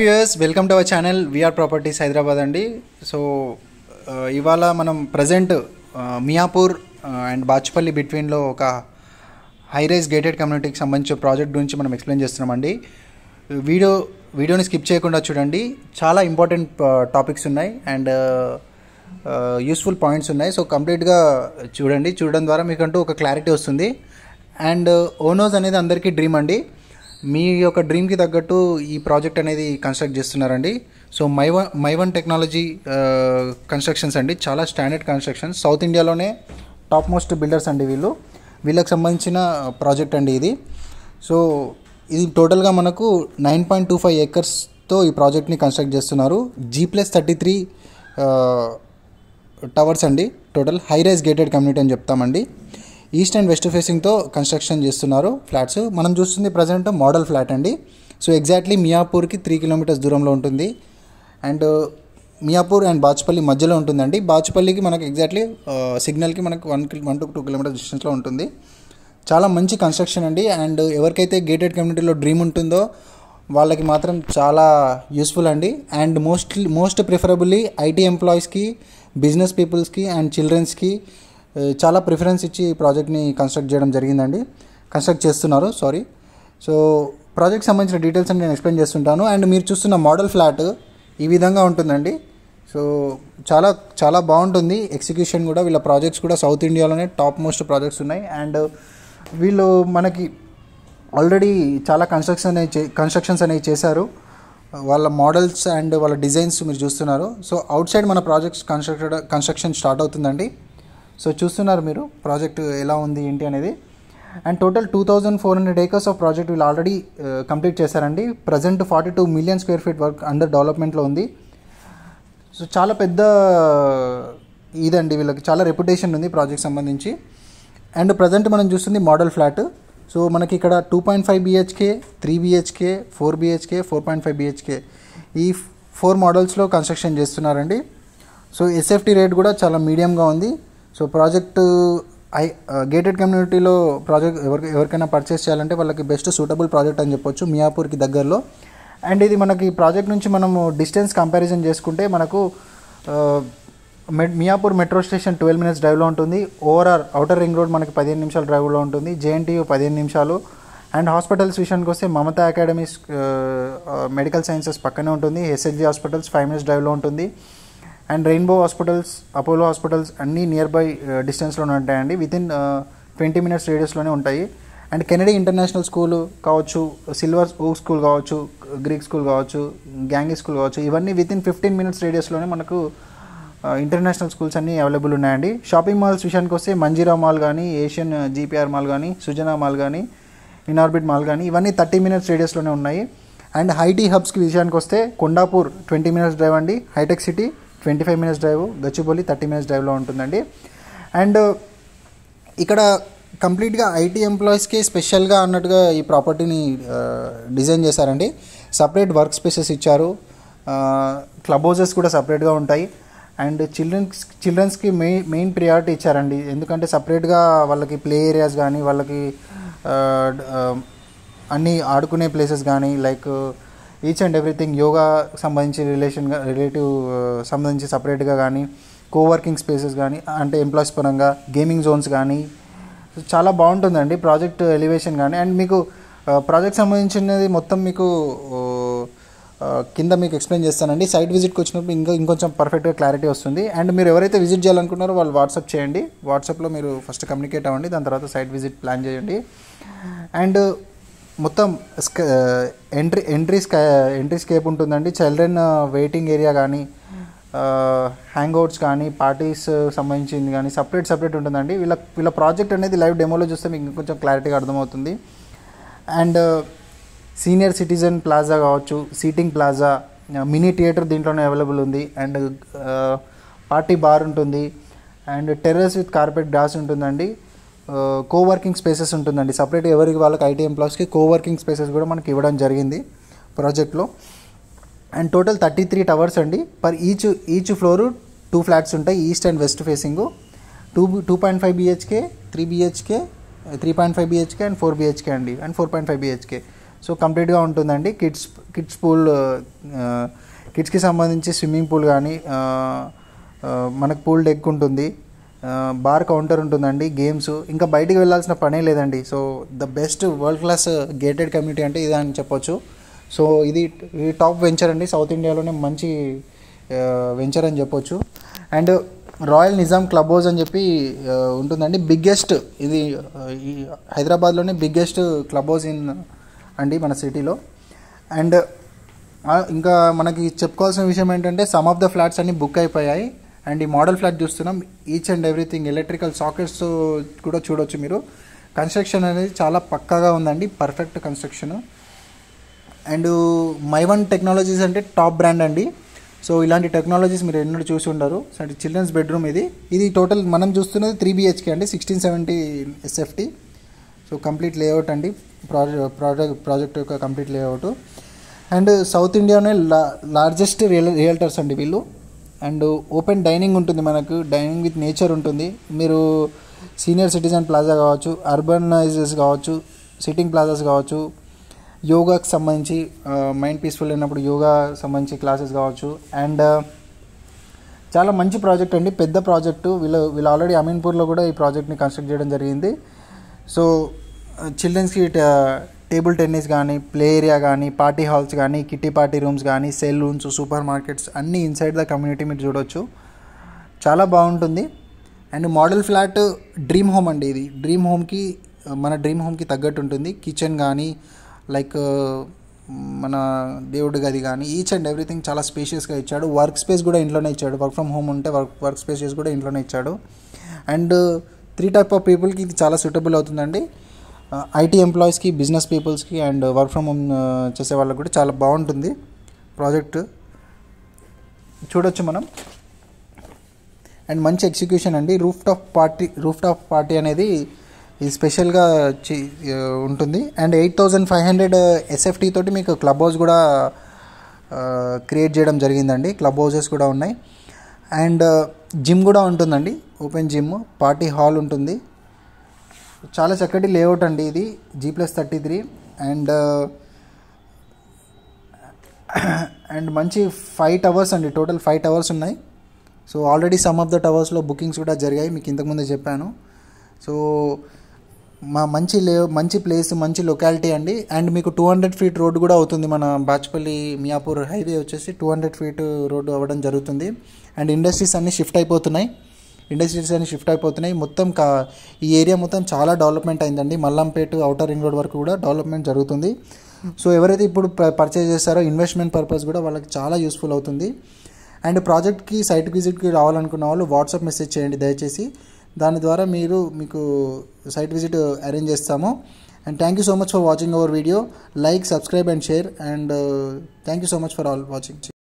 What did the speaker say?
viewers welcome to our channel VR properties Hyderabad అండి so uh, ఇవాళ మనం present uh, Miyapur and uh, Bachupalli బిట్వీన్లో ఒక రైజ్ గేటెడ్ కమ్యూనిటీకి సంబంధించిన ప్రాజెక్ట్ గురించి మనం ఎక్స్ప్లెయిన్ చేస్తున్నామండి వీడియో వీడియోని స్కిప్ చేయకుండా చూడండి చాలా ఇంపార్టెంట్ టాపిక్స్ ఉన్నాయి అండ్ యూస్ఫుల్ పాయింట్స్ ఉన్నాయి సో కంప్లీట్గా చూడండి చూడడం ద్వారా మీకంటూ ఒక క్లారిటీ వస్తుంది అండ్ ఓనోస్ అనేది అందరికీ డ్రీమ్ అండి మీ యొక్క డ్రీమ్కి తగ్గట్టు ఈ ప్రాజెక్ట్ అనేది కన్స్ట్రక్ట్ చేస్తున్నారండి so my one my one technology constructions అండి చాలా స్టాండర్డ్ కన్స్ట్రక్షన్స్ సౌత్ ఇండియాలోనే టాప్ మోస్ట్ బిల్డర్స్ అండి వీళ్ళు వీళ్ళకి సంబంధించిన ప్రాజెక్ట్ అండి ఇది సో ఇది టోటల్గా మనకు నైన్ పాయింట్ టూ ఫైవ్ ఏకర్స్తో ఈ ప్రాజెక్ట్ని కన్స్ట్రక్ట్ చేస్తున్నారు G plus thirty three towers అండి total high rise gated community అని చెప్తామండి ఈస్ట్ అండ్ వెస్ట్ ఫేసింగ్తో కన్స్ట్రక్షన్ చేస్తున్నారు ఫ్లాట్స్ మనం చూస్తుంది ప్రజెంట్ మోడల్ ఫ్లాట్ అండి సో ఎగ్జాక్ట్లీ మియాపూర్కి త్రీ కిలోమీటర్స్ దూరంలో ఉంటుంది అండ్ మియాపూర్ అండ్ బాచుపల్లి మధ్యలో ఉంటుందండి బాచుపల్లికి మనకు ఎగ్జాక్ట్లీ సిగ్నల్కి మనకు one one to two kilometer డిస్టెన్స్లో ఉంటుంది చాలా మంచి కన్స్ట్రక్షన్ అండి అండ్ ఎవరికైతే గేటెడ్ కమ్యూనిటీలో డ్రీమ్ ఉంటుందో వాళ్ళకి మాత్రం చాలా యూస్ఫుల్ అండి and most most preferably IT ఎంప్లాయీస్కి బిజినెస్ పీపుల్స్కి అండ్ చిల్డ్రన్స్కి చాలా ప్రిఫరెన్స్ ఇచ్చి ఈ ప్రాజెక్ట్ని కన్స్ట్రక్ట్ చేయడం జరిగిందండి కన్స్ట్రక్ట్ చేస్తున్నారు సారీ సో ప్రాజెక్ట్ సంబంధించిన డీటెయిల్స్ అని నేను ఎక్స్ప్లెయిన్ చేస్తుంటాను అండ్ మీరు చూస్తున్న మోడల్ ఫ్లాట్ ఈ విధంగా ఉంటుందండి సో చాలా చాలా బాగుంటుంది ఎగ్జిక్యూషన్ కూడా వీళ్ళ ప్రాజెక్ట్స్ కూడా సౌత్ ఇండియాలోనే టాప్ మోస్ట్ ప్రాజెక్ట్స్ ఉన్నాయి అండ్ వీళ్ళు మనకి ఆల్రెడీ చాలా కన్స్ట్రక్షన్ అనేవి కన్స్ట్రక్షన్స్ అనేవి చేశారు వాళ్ళ మోడల్స్ అండ్ వాళ్ళ డిజైన్స్ మీరు చూస్తున్నారు సో అవుట్ సైడ్ మన ప్రాజెక్ట్స్ కన్స్ట్రక్ట్ కన్స్ట్రక్షన్ స్టార్ట్ అవుతుందండి సో చూస్తున్నారు మీరు ప్రాజెక్టు ఎలా ఉంది ఏంటి అనేది and total two thousand four hundred acres of project వీళ్ళు ఆల్రెడీ కంప్లీట్ చేశారండి present forty two million square feet work under డెవలప్మెంట్లో ఉంది సో చాలా పెద్ద uh, ఇదండి వీళ్ళకి చాలా రెప్యుటేషన్ ఉంది ప్రాజెక్ట్ సంబంధించి అండ్ ప్రజెంట్ మనం చూస్తుంది మోడల్ ఫ్లాట్ సో మనకి ఇక్కడ two point five BHK three BHK four BHK four point five BHK ఈ ఫోర్ మోడల్స్లో కన్స్ట్రక్షన్ చేస్తున్నారండి సో ఎస్ఎఫ్టీ రేట్ కూడా చాలా మీడియంగా ఉంది సో ప్రాజెక్టు ఐ గేటెడ్ కమ్యూనిటీలో ప్రాజెక్ట్ ఎవరికి ఎవరికైనా పర్చేస్ చేయాలంటే వాళ్ళకి బెస్ట్ సూటబుల్ ప్రాజెక్ట్ అని చెప్పొచ్చు మియాపూర్కి దగ్గరలో అండ్ ఇది మనకి ప్రాజెక్ట్ నుంచి మనము డిస్టెన్స్ కంపారిజన్ చేసుకుంటే మనకు Miyapur metro station twelve minutes డ్రైవ్లో ఉంటుంది ఓవరాల్ అవుటర్ రింగ్ రోడ్ మనకి పదిహేను నిమిషాలు డ్రైవ్లో ఉంటుంది జేఎన్టీయు పదిహేను నిమిషాలు అండ్ హాస్పిటల్స్ విషయానికి వస్తే మమతా అకాడమీస్ మెడికల్ సైన్సెస్ పక్కనే ఉంటుంది ఎస్ఎస్జి హాస్పిటల్స్ ఫైవ్ మినిట్స్ డ్రైవ్లో ఉంటుంది and rainbow hospitals Apollo hospitals అన్నీ నియర్ బై డిస్టెన్స్లోనే ఉంటాయండి వితిన్ ట్వంటీ మినిట్స్ రేడియస్లోనే ఉంటాయి అండ్ కెనడీ ఇంటర్నేషనల్ స్కూల్ కావచ్చు సిల్వర్ ఓక్ స్కూల్ కావచ్చు గ్రీక్ స్కూల్ కావచ్చు గ్యాంగీ స్కూల్ కావచ్చు ఇవన్నీ వితిన్ ఫిఫ్టీన్ మినిట్స్ రేడియస్లోనే మనకు ఇంటర్నేషనల్ స్కూల్స్ అన్నీ అవైలబుల్ ఉన్నాయండి షాపింగ్ మాల్స్ విషయానికి వస్తే మంజీరా మాల్ కానీ ఏషియన్ జీపీఆర్ మాల్ కానీ సుజనా మాల్ కానీ ఇనార్బిట్ మాల్ కానీ ఇవన్నీ థర్టీ మినిట్స్ రేడియస్లోనే ఉన్నాయి అండ్ హైటీ హబ్స్కి విషయానికి వస్తే కొండాపూర్ ట్వంటీ మినిట్స్ డ్రైవ్ అండి హైటెక్ city twenty five minutes drive Gachibowli thirty minutes డ్రైవ్లో ఉంటుందండి అండ్ ఇక్కడ కంప్లీట్గా ఐటీ ఎంప్లాయీస్కి స్పెషల్గా అన్నట్టుగా ఈ ప్రాపర్టీని డిజైన్ చేశారండి సపరేట్ వర్క్ స్పేసెస్ ఇచ్చారు క్లబ్ హౌజెస్ కూడా సపరేట్గా ఉంటాయి అండ్ చిల్డ్రన్స్ చిల్డ్రన్స్కి మెయిన్ మెయిన్ ప్రియారిటీ ఇచ్చారండి ఎందుకంటే సపరేట్గా వాళ్ళకి ప్లే ఏరియాస్ కానీ వాళ్ళకి అన్నీ ఆడుకునే ప్లేసెస్ కానీ like each and everything yoga సంబంధించి రిలేషన్గా రిలేటివ్ uh, సంబంధించి సపరేట్గా కానీ కోవర్కింగ్ స్పేసెస్ కానీ అంటే ఎంప్లాయీస్ పరంగా గేమింగ్ జోన్స్ కానీ చాలా బాగుంటుందండి ప్రాజెక్ట్ ఎలివేషన్ కానీ అండ్ మీకు ప్రాజెక్ట్ uh, సంబంధించినది మొత్తం మీకు uh, కింద మీకు ఎక్స్ప్లెయిన్ చేస్తానండి సైట్ విజిట్కి వచ్చినప్పుడు ఇంకా ఇంకొంచెం పర్ఫెక్ట్గా క్లారిటీ వస్తుంది అండ్ మీరు ఎవరైతే విజిట్ చేయాలనుకున్నారో వాళ్ళు వాట్సాప్ చేయండి వాట్సాప్లో మీరు ఫస్ట్ కమ్యూనికేట్ అవ్వండి దాని తర్వాత సైట్ విజిట్ ప్లాన్ చేయండి అండ్ మొత్తం ఎంట్రీ ఎంట్రీ ఎంట్రీ స్కేప్ ఉంటుందండి చిల్డ్రన్ వెయిటింగ్ ఏరియా కానీ హ్యాంగ్అవుట్స్ కానీ పార్టీస్ సంబంధించింది కానీ సపరేట్ సపరేట్ ఉంటుందండి వీళ్ళ వీళ్ళ ప్రాజెక్ట్ అనేది లైవ్ డెమోలో చూస్తే మీకు కొంచెం క్లారిటీగా అర్థమవుతుంది అండ్ సీనియర్ సిటిజన్ ప్లాజా కావచ్చు సీటింగ్ ప్లాజా మినీ థియేటర్ దీంట్లోనే అవైలబుల్ ఉంది అండ్ పార్టీ బార్ ఉంటుంది and terrace with carpet grass ఉంటుందండి కోవర్కింగ్ స్పేసెస్ ఉంటుందండి సపరేట్ ఎవరికి వాళ్ళకి ఐటీ ఎంప్లాయీస్కి కోవర్కింగ్ స్పేసెస్ కూడా మనకి ఇవ్వడం జరిగింది ప్రాజెక్ట్లో and total thirty three towers అండి per each each floor two flats ఉంటాయి east and west facing two two point five BHK three BHK three point five BHK and four BHK అండి and four point five BHK so కంప్లీట్గా ఉంటుందండి kids kids pool కిడ్స్కి సంబంధించి swimming pool కానీ మనకు pool deck ఉంటుంది bar counter ఉంటుందండి games ఇంకా బయటికి వెళ్ళాల్సిన పనే లేదండి so the best world class gated community అంటే ఇదే అని చెప్పొచ్చు సో ఇది ఇది టాప్ వెంచర్ అండి సౌత్ ఇండియాలోనే మంచి వెంచర్ అని చెప్పొచ్చు and royal Nizam club house అని చెప్పి ఉంటుందండి బిగ్గెస్ట్ ఇది హైదరాబాద్లోనే బిగ్గెస్ట్ క్లబ్ హౌస్ ఇన్ అండి మన సిటీలో అండ్ ఇంకా మనకి చెప్పుకోవాల్సిన విషయం ఏంటంటే సమ్ ఆఫ్ ద ఫ్లాట్స్ అన్నీ బుక్ అయిపోయాయి అండ్ ఈ మోడల్ ఫ్లాట్ చూస్తున్నాం each and everything electrical sockets కూడా చూడవచ్చు మీరు కన్స్ట్రక్షన్ అనేది చాలా పక్కాగా ఉందండి perfect construction and my one technologies అంటే టాప్ బ్రాండ్ అండి సో ఇలాంటి టెక్నాలజీస్ మీరు ఎన్నో చూసి ఉండరు అంటే చిల్డ్రన్స్ బెడ్రూమ్ ఇది ఇది టోటల్ మనం చూస్తున్నది త్రీ బిహెచ్కే అండి sixteen seventy SFT so complete layout అండి ప్రాజెక్ట్ ప్రాజెక్ట్ ప్రాజెక్ట్ యొక్క కంప్లీట్ లేఅవుట్ అండ్ సౌత్ ఇండియానే లా లార్జెస్ట్ రియల్ రియల్టర్స్ అండి వీళ్ళు అండ్ ఓపెన్ డైనింగ్ ఉంటుంది మనకు డైనింగ్ విత్ నేచర్ ఉంటుంది మీరు సీనియర్ సిటిజన్ ప్లాజా కావచ్చు అర్బనైజర్స్ కావచ్చు సిట్టింగ్ ప్లాజాస్ కావచ్చు యోగాకి సంబంధించి మైండ్ పీస్ఫుల్ అయినప్పుడు యోగా సంబంధించి క్లాసెస్ కావచ్చు అండ్ చాలా మంచి ప్రాజెక్ట్ అండి పెద్ద ప్రాజెక్టు వీళ్ళు వీళ్ళు ఆల్రెడీ అమీన్పూర్లో కూడా ఈ ప్రాజెక్ట్ని కన్స్ట్రక్ట్ చేయడం జరిగింది సో చిల్డ్రన్స్కి టేబుల్ టెన్నిస్ కానీ ప్లే ఏరియా కానీ పార్టీ హాల్స్ కానీ కిట్టి పార్టీ రూమ్స్ కానీ సెలూన్స్ సూపర్ మార్కెట్స్ అన్నీ ఇన్సైడ్ ద కమ్యూనిటీ మీరు చూడొచ్చు చాలా బాగుంటుంది and model flat dream home అండి ఇది డ్రీమ్ హోమ్కి మన డ్రీమ్ హోమ్కి తగ్గట్టు ఉంటుంది కిచెన్ కానీ లైక్ మన దేవుడి గది కానీ ఈచ్ అండ్ ఎవ్రీథింగ్ చాలా స్పేషియస్గా ఇచ్చాడు వర్క్ స్పేస్ కూడా ఇంట్లోనే ఇచ్చాడు వర్క్ ఫ్రమ్ హోమ్ ఉంటే వర్క్ వర్క్ స్పేసెస్ కూడా ఇంట్లోనే ఇచ్చాడు అండ్ త్రీ టైప్ ఆఫ్ పీపుల్కి ఇది చాలా సూటబుల్ అవుతుందండి ఐటీ ఎంప్లాయీస్కి బిజినెస్ పీపుల్స్కి అండ్ వర్క్ ఫ్రమ్ హోమ్ చేసే వాళ్ళకి కూడా చాలా బాగుంటుంది ప్రాజెక్ట్ చూడొచ్చు మనం అండ్ మంచి ఎగ్జిక్యూషన్ అండి rooftop party rooftop party అనేది ఇది స్పెషల్గా ఉంటుంది and eight thousand five hundred SFT తోటి మీకు క్లబ్ హౌస్ కూడా క్రియేట్ చేయడం జరిగిందండి క్లబ్ హౌజెస్ కూడా ఉన్నాయి అండ్ జిమ్ కూడా ఉంటుందండి ఓపెన్ జిమ్ పార్టీ హాల్ ఉంటుంది చాలా చక్కటి లేఅవుట్ అండి ఇది G plus thirty three and uh, and మంచి ఫైవ్ టవర్స్ అండి టోటల్ ఫైవ్ టవర్స్ ఉన్నాయి so already some of the టవర్స్లో బుకింగ్స్ కూడా జరిగాయి మీకు ఇంతకుముందే చెప్పాను సో మా మంచి లే మంచి ప్లేస్ మంచి లొకాలిటీ అండి అండ్ మీకు టూ హండ్రెడ్ ఫీట్ రోడ్డు కూడా అవుతుంది మన బాచ్పల్లి మియాపూర్ హైవే వచ్చేసి టూ హండ్రెడ్ ఫీట్ రోడ్డు అవ్వడం జరుగుతుంది అండ్ ఇండస్ట్రీస్ అన్నీ షిఫ్ట్ అయిపోతున్నాయి ఇండస్ట్రీస్ అన్ని షిఫ్ట్ అయిపోతున్నాయి మొత్తం కా ఈ ఏరియా మొత్తం చాలా డెవలప్మెంట్ అయిందండి మల్లంపేట అవుటర్ రింగ్ రోడ్ వరకు కూడా డెవలప్మెంట్ జరుగుతుంది సో ఎవరైతే ఇప్పుడు పర్చేజ్ చేస్తారో ఇన్వెస్ట్మెంట్ పర్పస్ కూడా వాళ్ళకి చాలా యూస్ఫుల్ అవుతుంది అండ్ ప్రాజెక్ట్కి సైట్ విజిట్కి రావాలనుకున్న వాళ్ళు వాట్సాప్ మెసేజ్ చేయండి దయచేసి దాని ద్వారా మీరు మీకు సైట్ విజిట్ అరేంజ్ చేస్తాము and thank you so much for watching our video like subscribe and share and thank you so much for all watching